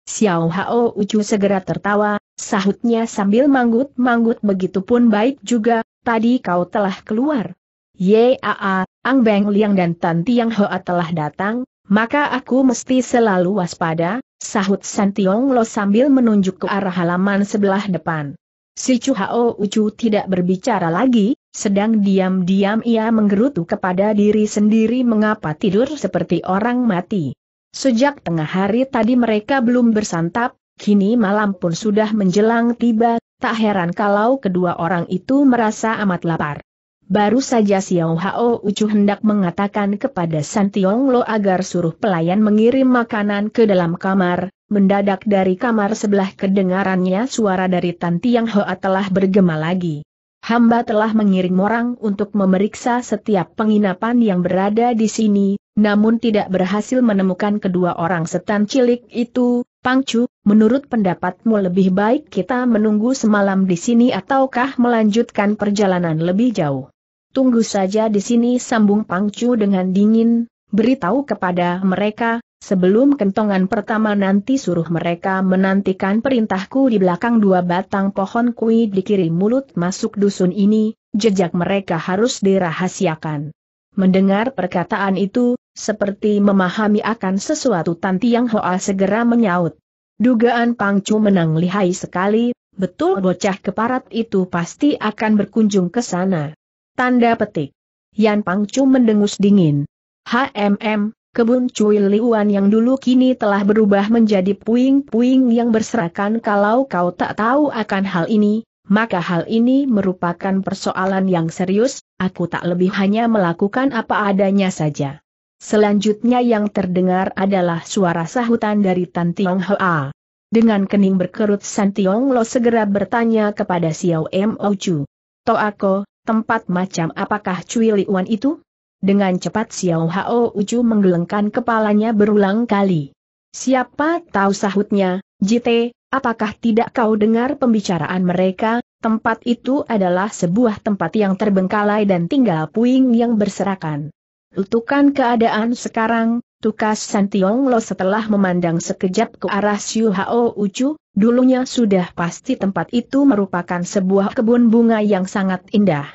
Xiao Hao Ucu segera tertawa, sahutnya sambil manggut-manggut begitu pun baik juga, tadi kau telah keluar, Yaa, Ang Beng Liang dan Tan Tiang Hoa telah datang, maka aku mesti selalu waspada, sahut San Tiong Lo sambil menunjuk ke arah halaman sebelah depan. Si Chu Hao Ucu tidak berbicara lagi, sedang diam-diam ia menggerutu kepada diri sendiri mengapa tidur seperti orang mati. Sejak tengah hari tadi mereka belum bersantap, kini malam pun sudah menjelang tiba, tak heran kalau kedua orang itu merasa amat lapar. Baru saja Xiao Hao Ucu hendak mengatakan kepada San Tiong Lo agar suruh pelayan mengirim makanan ke dalam kamar, mendadak dari kamar sebelah kedengarannya suara dari Tan Tiang Hoa telah bergema lagi. Hamba telah mengirim orang untuk memeriksa setiap penginapan yang berada di sini, namun tidak berhasil menemukan kedua orang setan cilik itu, Pangcu, menurut pendapatmu lebih baik kita menunggu semalam di sini ataukah melanjutkan perjalanan lebih jauh? Tunggu saja di sini sambung Pangcu dengan dingin, beritahu kepada mereka, sebelum kentongan pertama nanti suruh mereka menantikan perintahku di belakang dua batang pohon kui di kiri mulut masuk dusun ini, jejak mereka harus dirahasiakan. Mendengar perkataan itu, seperti memahami akan sesuatu Tanti Yang Hoa segera menyaut. Dugaan Pangcu menang lihai sekali, betul bocah keparat itu pasti akan berkunjung ke sana. Tanda petik. Yan Pangcu mendengus dingin. HMM, kebun Cui Liuan yang dulu kini telah berubah menjadi puing-puing yang berserakan kalau kau tak tahu akan hal ini, maka hal ini merupakan persoalan yang serius, aku tak lebih hanya melakukan apa adanya saja. Selanjutnya yang terdengar adalah suara sahutan dari Tan Tiong Hoa. Dengan kening berkerut San Tiong Lo segera bertanya kepada Xiao M. Ocu. Toako, tempat macam apakah Cui Liuan itu? Dengan cepat Xiao Hao Ucu menggelengkan kepalanya berulang kali. Siapa tahu sahutnya, Jite, apakah tidak kau dengar pembicaraan mereka, tempat itu adalah sebuah tempat yang terbengkalai dan tinggal puing yang berserakan. Lutukan keadaan sekarang, Tukas Santiong Lo setelah memandang sekejap ke arah Siu Hao Ucu, dulunya sudah pasti tempat itu merupakan sebuah kebun bunga yang sangat indah.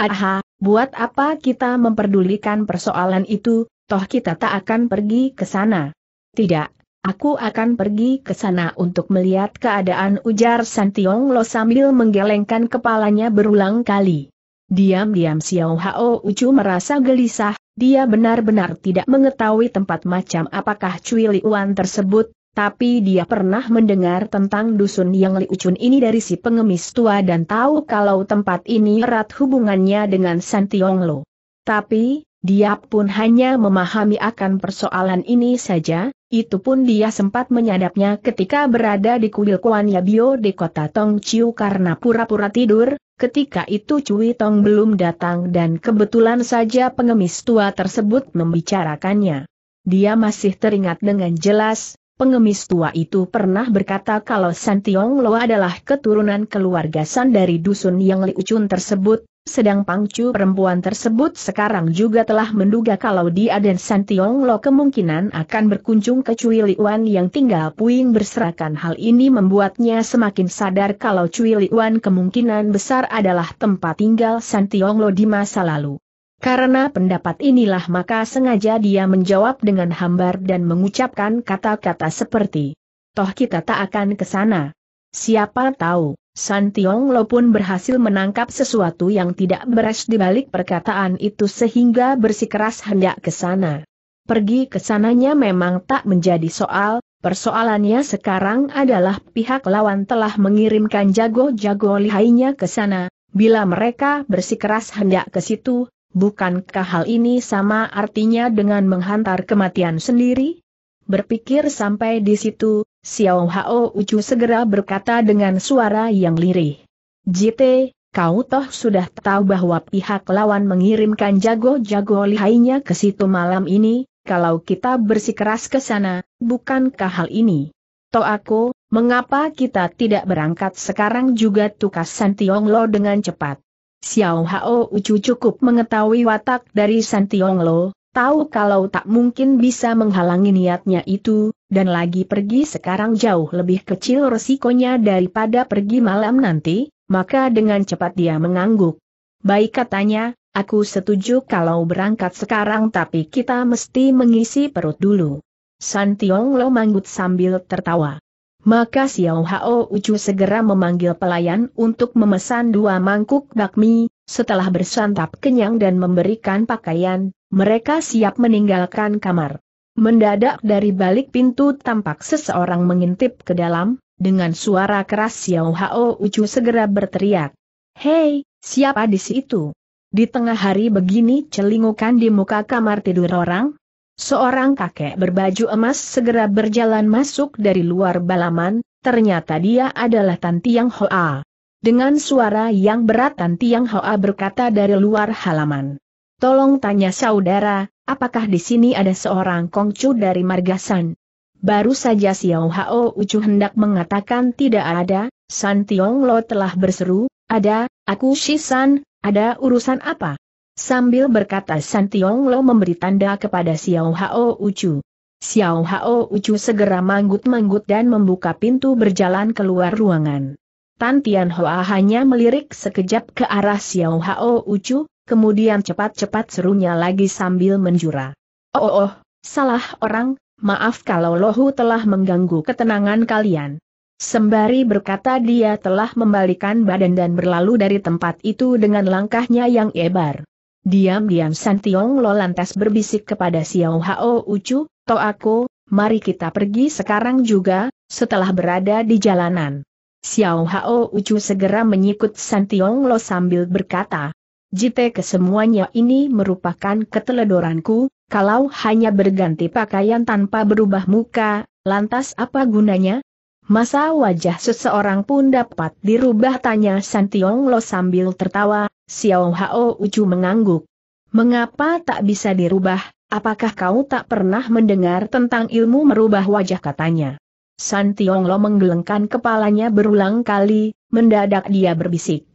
Aha, buat apa kita memperdulikan persoalan itu, toh kita tak akan pergi ke sana. Tidak, Aku akan pergi ke sana untuk melihat keadaan ujar Santiong Lo sambil menggelengkan kepalanya berulang kali. Diam-diam Xiao Hao Ucu merasa gelisah, dia benar-benar tidak mengetahui tempat macam apakah Cui Liuan tersebut, tapi dia pernah mendengar tentang dusun yang Liucun ini dari si pengemis tua dan tahu kalau tempat ini erat hubungannya dengan San Lo. Tapi, dia pun hanya memahami akan persoalan ini saja, itu pun dia sempat menyadapnya ketika berada di kuil Kuan Yabio di kota Tong Chiu karena pura-pura tidur, ketika itu Cui Tong belum datang dan kebetulan saja pengemis tua tersebut membicarakannya. Dia masih teringat dengan jelas, pengemis tua itu pernah berkata kalau San Tiong Lo adalah keturunan keluarga San dari dusun yang Liucun tersebut, sedang pangcu perempuan tersebut sekarang juga telah menduga kalau dia dan Santiong Lo kemungkinan akan berkunjung ke Cui Liuan yang tinggal puing berserakan hal ini membuatnya semakin sadar kalau Cui Liuan kemungkinan besar adalah tempat tinggal Santiong Lo di masa lalu. Karena pendapat inilah maka sengaja dia menjawab dengan hambar dan mengucapkan kata-kata seperti, Toh kita tak akan ke sana. Siapa tahu, San Tiong Lo pun berhasil menangkap sesuatu yang tidak beres di balik perkataan itu sehingga bersikeras hendak ke sana. Pergi ke sananya memang tak menjadi soal, persoalannya sekarang adalah pihak lawan telah mengirimkan jago-jago lihainya ke sana, bila mereka bersikeras hendak ke situ, bukankah hal ini sama artinya dengan menghantar kematian sendiri? Berpikir sampai di situ, Xiao Hao Ucu segera berkata dengan suara yang lirih. Jite, kau toh sudah tahu bahwa pihak lawan mengirimkan jago-jago lihainya ke situ malam ini, kalau kita bersikeras ke sana, bukankah hal ini? Toh aku, mengapa kita tidak berangkat sekarang juga tukas Santiong Lo dengan cepat? Xiao Hao Ucu cukup mengetahui watak dari Santiong Lo, tahu kalau tak mungkin bisa menghalangi niatnya itu, dan lagi pergi sekarang jauh lebih kecil resikonya daripada pergi malam nanti, maka dengan cepat dia mengangguk. Baik katanya, aku setuju kalau berangkat sekarang tapi kita mesti mengisi perut dulu. San Tiong Lo manggut sambil tertawa. Maka Xiao Hao Ucu segera memanggil pelayan untuk memesan dua mangkuk bakmi, setelah bersantap kenyang dan memberikan pakaian, mereka siap meninggalkan kamar. Mendadak dari balik pintu tampak seseorang mengintip ke dalam, dengan suara keras Xiao Hao Ucu segera berteriak. Hei, siapa di situ? Di tengah hari begini celingukan di muka kamar tidur orang? Seorang kakek berbaju emas segera berjalan masuk dari luar balaman, ternyata dia adalah Tan Tiang Hoa. Dengan suara yang berat Tan Tiang Hoa berkata dari luar halaman. Tolong tanya saudara, apakah di sini ada seorang kongcu dari Margasan? Baru saja Xiao Hao Ucu hendak mengatakan tidak ada, San Tiong Lo telah berseru, ada, aku Shisan, ada urusan apa? Sambil berkata San Tiong Lo memberi tanda kepada Xiao Hao Ucu. Xiao Hao Ucu segera manggut-manggut dan membuka pintu berjalan keluar ruangan. Tan Tian Hoa hanya melirik sekejap ke arah Xiao Hao Ucu, kemudian cepat-cepat serunya lagi sambil menjura. Oh, oh, oh, salah orang, maaf kalau lohu telah mengganggu ketenangan kalian. Sembari berkata dia telah membalikan badan dan berlalu dari tempat itu dengan langkahnya yang ebar. Diam-diam San Lo lantas berbisik kepada Xiao Hao Ucu, To aku, mari kita pergi sekarang juga, setelah berada di jalanan. Xiao Hao Ucu segera menyikut San Lo sambil berkata, Jite kesemuanya ini merupakan keteledoranku, kalau hanya berganti pakaian tanpa berubah muka, lantas apa gunanya? Masa wajah seseorang pun dapat dirubah tanya Santiong Lo sambil tertawa, Xiao Hao Ucu mengangguk. Mengapa tak bisa dirubah, apakah kau tak pernah mendengar tentang ilmu merubah wajah katanya? Santiong Lo menggelengkan kepalanya berulang kali, mendadak dia berbisik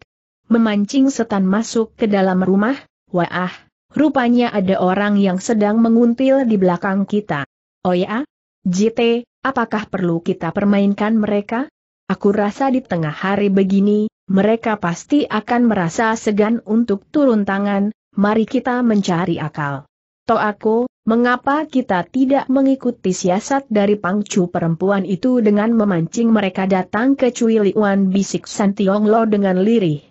memancing setan masuk ke dalam rumah, wah, rupanya ada orang yang sedang menguntil di belakang kita. Oh ya? JT, apakah perlu kita permainkan mereka? Aku rasa di tengah hari begini, mereka pasti akan merasa segan untuk turun tangan, mari kita mencari akal. aku, mengapa kita tidak mengikuti siasat dari pangcu perempuan itu dengan memancing mereka datang ke Cui Liuan bisik Santiong Lo dengan lirih?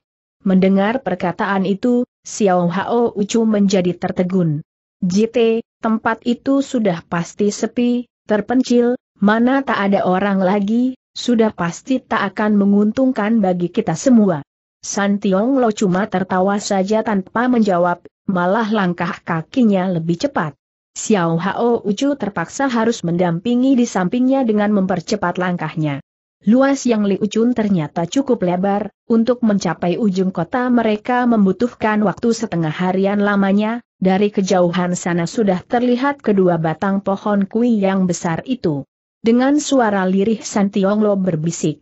Mendengar perkataan itu, Xiao Hao Ucu menjadi tertegun. JT, tempat itu sudah pasti sepi, terpencil, mana tak ada orang lagi, sudah pasti tak akan menguntungkan bagi kita semua. San Tiong Lo cuma tertawa saja tanpa menjawab, malah langkah kakinya lebih cepat. Xiao Hao Ucu terpaksa harus mendampingi di sampingnya dengan mempercepat langkahnya. Luas yang li ujung ternyata cukup lebar, untuk mencapai ujung kota mereka membutuhkan waktu setengah harian lamanya, dari kejauhan sana sudah terlihat kedua batang pohon kui yang besar itu. Dengan suara lirih San Tionglo berbisik.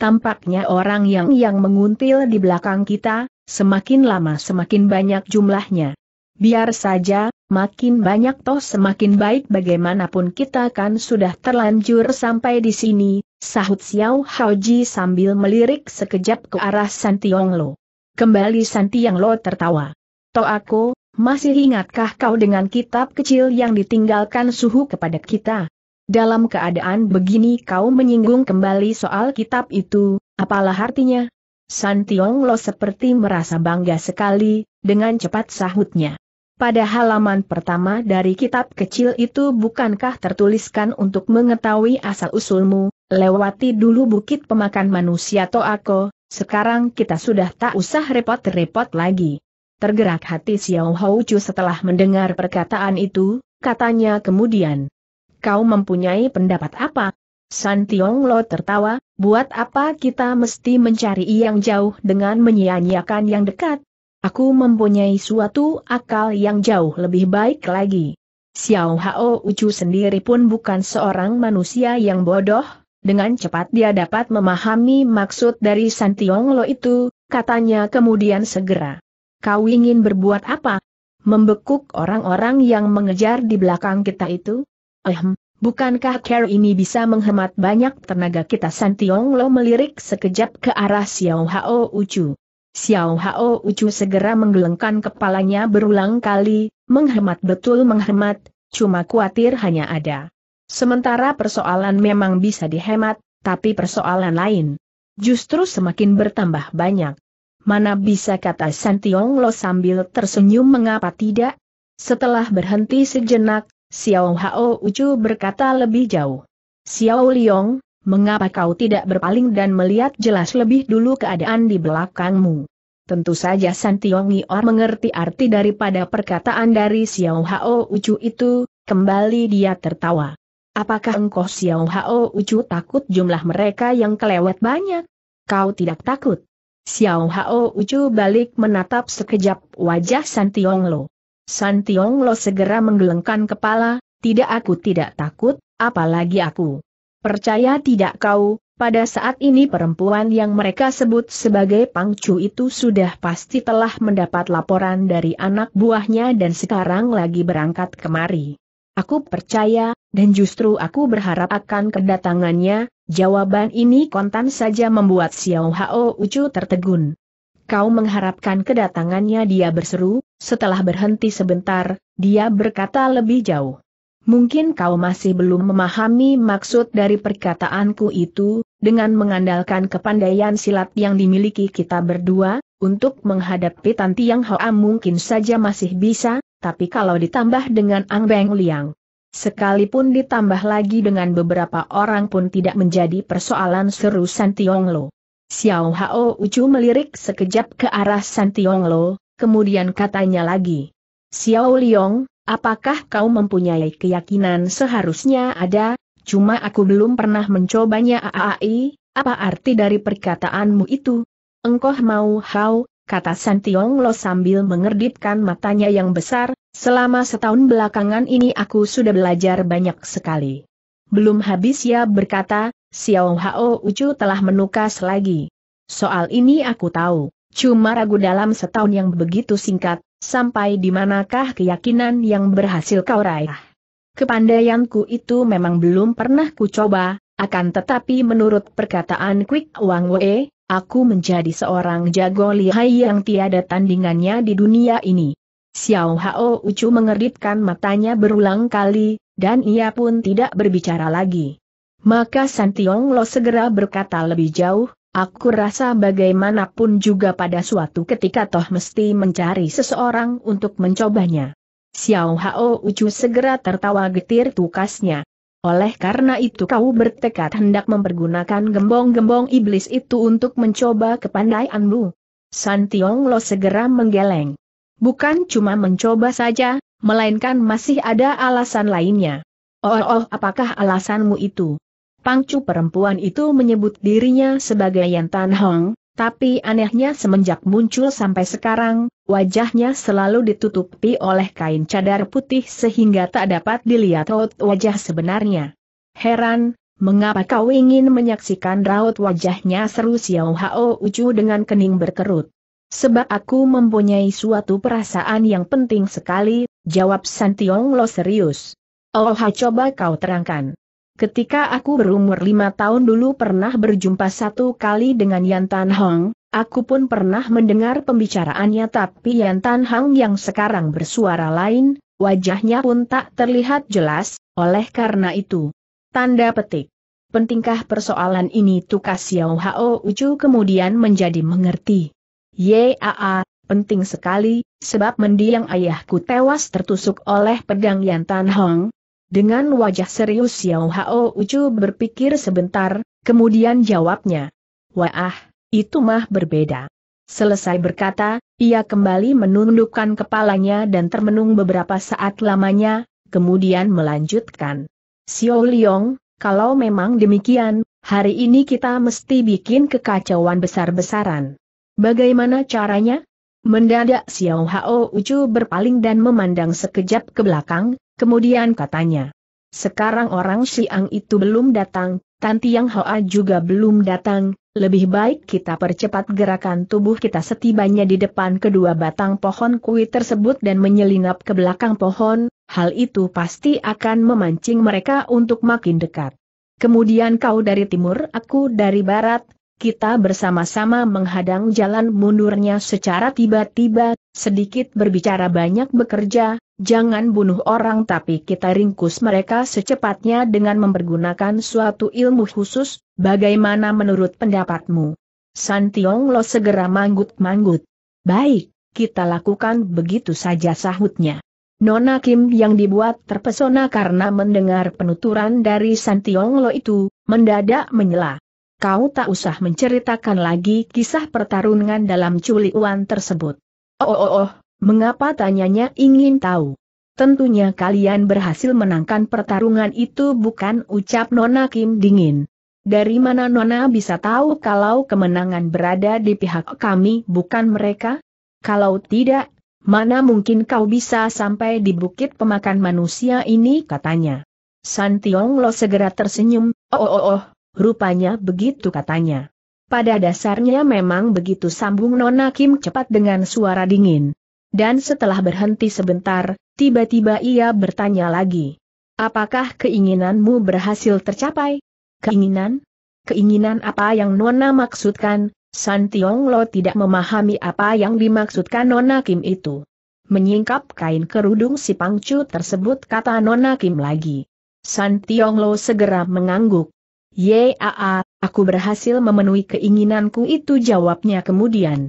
Tampaknya orang yang yang menguntil di belakang kita, semakin lama semakin banyak jumlahnya. Biar saja, makin banyak toh semakin baik bagaimanapun kita kan sudah terlanjur sampai di sini, Sahut Xiao Haoji sambil melirik sekejap ke arah San Tiong Lo. Kembali San Tiong Lo tertawa. To aku, masih ingatkah kau dengan kitab kecil yang ditinggalkan suhu kepada kita? Dalam keadaan begini kau menyinggung kembali soal kitab itu, apalah artinya? San Tiong Lo seperti merasa bangga sekali, dengan cepat sahutnya. Pada halaman pertama dari kitab kecil itu bukankah tertuliskan untuk mengetahui asal-usulmu, lewati dulu bukit pemakan manusia aku. sekarang kita sudah tak usah repot-repot lagi. Tergerak hati Xiao Houchu setelah mendengar perkataan itu, katanya kemudian. Kau mempunyai pendapat apa? San Tiong Lo tertawa, buat apa kita mesti mencari yang jauh dengan menyia-nyiakan yang dekat? Aku mempunyai suatu akal yang jauh lebih baik lagi. Xiao Hao Ucu sendiri pun bukan seorang manusia yang bodoh, dengan cepat dia dapat memahami maksud dari Santionglo itu, katanya kemudian segera. Kau ingin berbuat apa? Membekuk orang-orang yang mengejar di belakang kita itu? Ehem, bukankah care ini bisa menghemat banyak tenaga kita? Santionglo melirik sekejap ke arah Xiao Hao Ucu. Xiao Hao Ucu segera menggelengkan kepalanya berulang kali, menghemat betul menghemat, cuma khawatir hanya ada Sementara persoalan memang bisa dihemat, tapi persoalan lain justru semakin bertambah banyak. Mana bisa kata Santiong Lo sambil tersenyum mengapa tidak? Setelah berhenti sejenak, Xiao Hao Ucu berkata lebih jauh. Xiao Liong, mengapa kau tidak berpaling dan melihat jelas lebih dulu keadaan di belakangmu? Tentu saja Santiong Or mengerti arti daripada perkataan dari Xiao Hao Ucu itu, kembali dia tertawa. Apakah engkau Xiao Hao Ucu takut jumlah mereka yang kelewat banyak? Kau tidak takut? Xiao Hao Ucu balik menatap sekejap wajah San Tiong Lo. San Tiong Lo segera menggelengkan kepala, tidak aku tidak takut, apalagi aku. Percaya tidak kau, pada saat ini perempuan yang mereka sebut sebagai Pang Chu itu sudah pasti telah mendapat laporan dari anak buahnya dan sekarang lagi berangkat kemari. Aku percaya, dan justru aku berharap akan kedatangannya, jawaban ini kontan saja membuat Xiao Hao Ucu tertegun. Kau mengharapkan kedatangannya dia berseru, setelah berhenti sebentar, dia berkata lebih jauh. Mungkin kau masih belum memahami maksud dari perkataanku itu, dengan mengandalkan kepandaian silat yang dimiliki kita berdua, untuk menghadapi Tanti Yang Hoa mungkin saja masih bisa, tapi kalau ditambah dengan Ang Beng Liang, sekalipun ditambah lagi dengan beberapa orang pun tidak menjadi persoalan seru San Tiong Lo. Xiao Hao Ucu melirik sekejap ke arah San Tiong Lo, kemudian katanya lagi. Xiao Liong, apakah kau mempunyai keyakinan seharusnya ada, cuma aku belum pernah mencobanya aai, apa arti dari perkataanmu itu? Engkau mau hau, kata Santiong Lo sambil mengerdipkan matanya yang besar, selama setahun belakangan ini aku sudah belajar banyak sekali. Belum habis ya berkata, Xiao Hao Ucu telah menukas lagi. Soal ini aku tahu, cuma ragu dalam setahun yang begitu singkat, sampai di manakah keyakinan yang berhasil kau raih. Kepandaianku itu memang belum pernah kucoba, akan tetapi menurut perkataan Quick Wang Wei, aku menjadi seorang jago lihai yang tiada tandingannya di dunia ini. Xiao Hao Ucu mengeritkan matanya berulang kali, dan ia pun tidak berbicara lagi. Maka San Lo segera berkata lebih jauh, Aku rasa bagaimanapun juga pada suatu ketika toh mesti mencari seseorang untuk mencobanya. Xiao Hao Ucu segera tertawa getir tukasnya. Oleh karena itu kau bertekad hendak mempergunakan gembong-gembong iblis itu untuk mencoba kepandaianmu. San Tiong Lo segera menggeleng. Bukan cuma mencoba saja, melainkan masih ada alasan lainnya. Oh, oh, apakah alasanmu itu? Pangcu perempuan itu menyebut dirinya sebagai Yan Tan Hong, tapi anehnya semenjak muncul sampai sekarang, wajahnya selalu ditutupi oleh kain cadar putih sehingga tak dapat dilihat raut wajah sebenarnya. Heran, mengapa kau ingin menyaksikan raut wajahnya seru Xiao Hao Ucu dengan kening berkerut. Sebab aku mempunyai suatu perasaan yang penting sekali, jawab Santiong Lo serius. Oh ha coba kau terangkan. Ketika aku berumur lima tahun dulu pernah berjumpa satu kali dengan Yan Tan Hong, aku pun pernah mendengar pembicaraannya tapi Yan Tan Hong yang sekarang bersuara lain, wajahnya pun tak terlihat jelas, oleh karena itu. Tanda petik. Pentingkah persoalan ini Tukas Xiao Hao Ucu kemudian menjadi mengerti. Yaa, penting sekali, sebab mendiang ayahku tewas tertusuk oleh pedang Yan Tan Hong, dengan wajah serius Xiao Hao Ucu berpikir sebentar, kemudian jawabnya. Wah, itu mah berbeda. Selesai berkata, ia kembali menundukkan kepalanya dan termenung beberapa saat lamanya, kemudian melanjutkan. Xiao Liong, kalau memang demikian, hari ini kita mesti bikin kekacauan besar-besaran. Bagaimana caranya? Mendadak Xiao Hao Ucu berpaling dan memandang sekejap ke belakang, Kemudian katanya, sekarang orang Siang itu belum datang, Tanti Yang Hoa juga belum datang, lebih baik kita percepat gerakan tubuh kita setibanya di depan kedua batang pohon kui tersebut dan menyelinap ke belakang pohon, hal itu pasti akan memancing mereka untuk makin dekat. Kemudian kau dari timur, aku dari barat, kita bersama-sama menghadang jalan mundurnya secara tiba-tiba, sedikit berbicara banyak bekerja, Jangan bunuh orang tapi kita ringkus mereka secepatnya dengan mempergunakan suatu ilmu khusus, bagaimana menurut pendapatmu? San Lo segera manggut-manggut. Baik, kita lakukan begitu saja sahutnya. Nona Kim yang dibuat terpesona karena mendengar penuturan dari San Lo itu, mendadak menyela. Kau tak usah menceritakan lagi kisah pertarungan dalam culiuan tersebut. Oh oh oh, oh. Mengapa tanyanya ingin tahu? Tentunya kalian berhasil menangkan pertarungan itu bukan ucap Nona Kim dingin. Dari mana Nona bisa tahu kalau kemenangan berada di pihak kami bukan mereka? Kalau tidak, mana mungkin kau bisa sampai di bukit pemakan manusia ini katanya. San Tiong Lo segera tersenyum, oh oh oh, oh rupanya begitu katanya. Pada dasarnya memang begitu sambung Nona Kim cepat dengan suara dingin dan setelah berhenti sebentar, tiba-tiba ia bertanya lagi. Apakah keinginanmu berhasil tercapai? Keinginan? Keinginan apa yang Nona maksudkan? San Tiong Lo tidak memahami apa yang dimaksudkan Nona Kim itu. Menyingkap kain kerudung si Pangcu tersebut kata Nona Kim lagi. San Tiong Lo segera mengangguk. Yaa, aku berhasil memenuhi keinginanku itu jawabnya kemudian.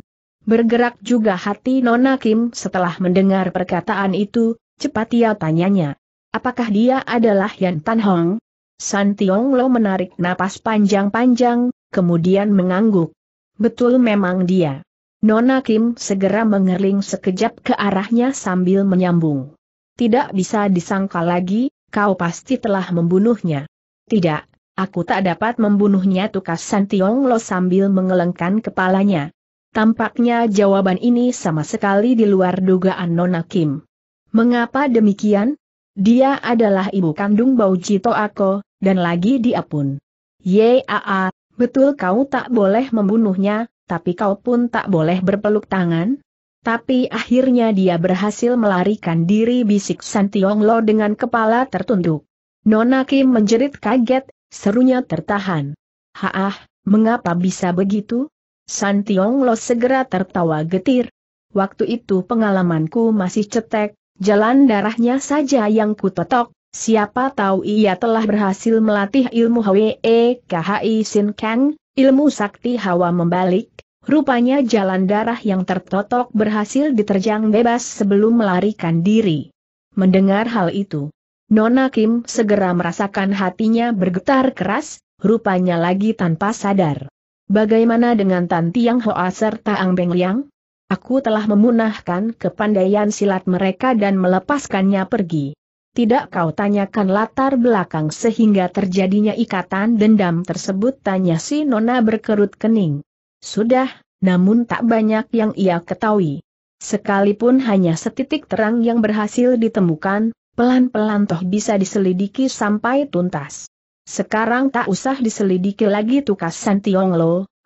Bergerak juga hati Nona Kim setelah mendengar perkataan itu, cepat ia tanyanya. Apakah dia adalah Yan Tan Hong? San Tiong Lo menarik napas panjang-panjang, kemudian mengangguk. Betul memang dia. Nona Kim segera mengerling sekejap ke arahnya sambil menyambung. Tidak bisa disangka lagi, kau pasti telah membunuhnya. Tidak, aku tak dapat membunuhnya tukas San Tiong Lo sambil mengelengkan kepalanya. Tampaknya jawaban ini sama sekali di luar dugaan Nona Kim. Mengapa demikian? Dia adalah ibu kandung Bau Jito Ako, dan lagi dia pun. Yaa, betul kau tak boleh membunuhnya, tapi kau pun tak boleh berpeluk tangan? Tapi akhirnya dia berhasil melarikan diri bisik Lo dengan kepala tertunduk. Nona Kim menjerit kaget, serunya tertahan. Haah, mengapa bisa begitu? San Tiong Lo segera tertawa getir. Waktu itu pengalamanku masih cetek, jalan darahnya saja yang kutotok, siapa tahu ia telah berhasil melatih ilmu Hwee KHI Sin Kang, ilmu sakti hawa membalik, Rupanya jalan darah yang tertotok berhasil diterjang bebas sebelum melarikan diri. Mendengar hal itu, Nona Kim segera merasakan hatinya bergetar keras, rupanya lagi tanpa sadar. Bagaimana dengan Tan Tiang Hoa serta Ang Beng Liang? Aku telah memunahkan kepandaian silat mereka dan melepaskannya pergi. Tidak kau tanyakan latar belakang sehingga terjadinya ikatan dendam tersebut tanya si Nona berkerut kening. Sudah, namun tak banyak yang ia ketahui. Sekalipun hanya setitik terang yang berhasil ditemukan, pelan-pelan toh bisa diselidiki sampai tuntas. Sekarang tak usah diselidiki lagi tukas Santiong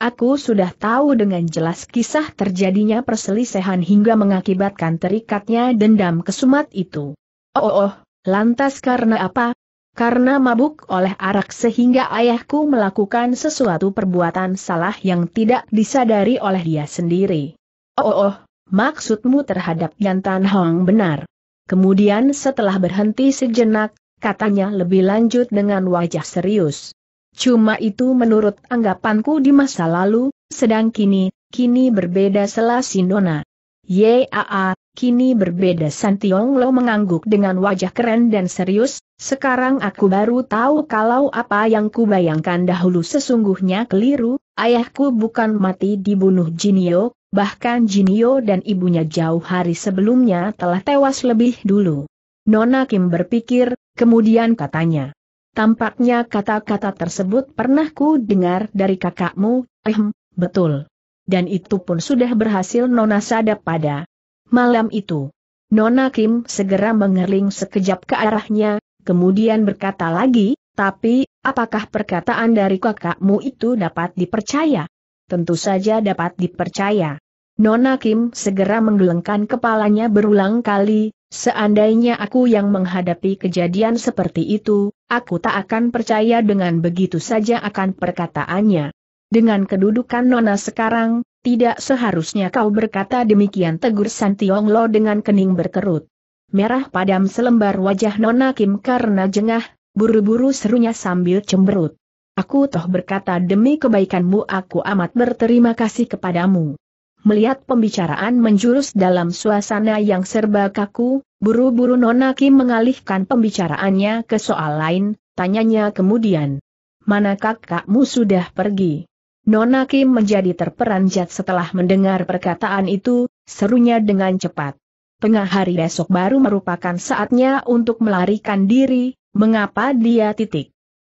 aku sudah tahu dengan jelas kisah terjadinya perselisihan hingga mengakibatkan terikatnya dendam kesumat itu. Oh, oh, oh lantas karena apa? Karena mabuk oleh arak sehingga ayahku melakukan sesuatu perbuatan salah yang tidak disadari oleh dia sendiri. Oh, oh, oh maksudmu terhadap Yantan Hong benar. Kemudian setelah berhenti sejenak, katanya lebih lanjut dengan wajah serius. Cuma itu menurut anggapanku di masa lalu, sedang kini, kini berbeda Selasinona. Yaa, kini berbeda Santiong Lo mengangguk dengan wajah keren dan serius, sekarang aku baru tahu kalau apa yang kubayangkan dahulu sesungguhnya keliru, ayahku bukan mati dibunuh Jinio, bahkan Jinio dan ibunya jauh hari sebelumnya telah tewas lebih dulu. Nona Kim berpikir, kemudian katanya. Tampaknya kata-kata tersebut pernah ku dengar dari kakakmu, ehm, betul. Dan itu pun sudah berhasil Nona sadap pada malam itu. Nona Kim segera mengerling sekejap ke arahnya, kemudian berkata lagi, tapi, apakah perkataan dari kakakmu itu dapat dipercaya? Tentu saja dapat dipercaya. Nona Kim segera menggelengkan kepalanya berulang kali, Seandainya aku yang menghadapi kejadian seperti itu, aku tak akan percaya dengan begitu saja akan perkataannya. Dengan kedudukan Nona sekarang, tidak seharusnya kau berkata demikian tegur Santiong Lo dengan kening berkerut. Merah padam selembar wajah Nona Kim karena jengah, buru-buru serunya sambil cemberut. Aku toh berkata demi kebaikanmu aku amat berterima kasih kepadamu. Melihat pembicaraan menjurus dalam suasana yang serba kaku, buru-buru Nona Kim mengalihkan pembicaraannya ke soal lain, tanyanya kemudian. Mana kakakmu sudah pergi? Nona Kim menjadi terperanjat setelah mendengar perkataan itu, serunya dengan cepat. Tengah hari besok baru merupakan saatnya untuk melarikan diri, mengapa dia titik?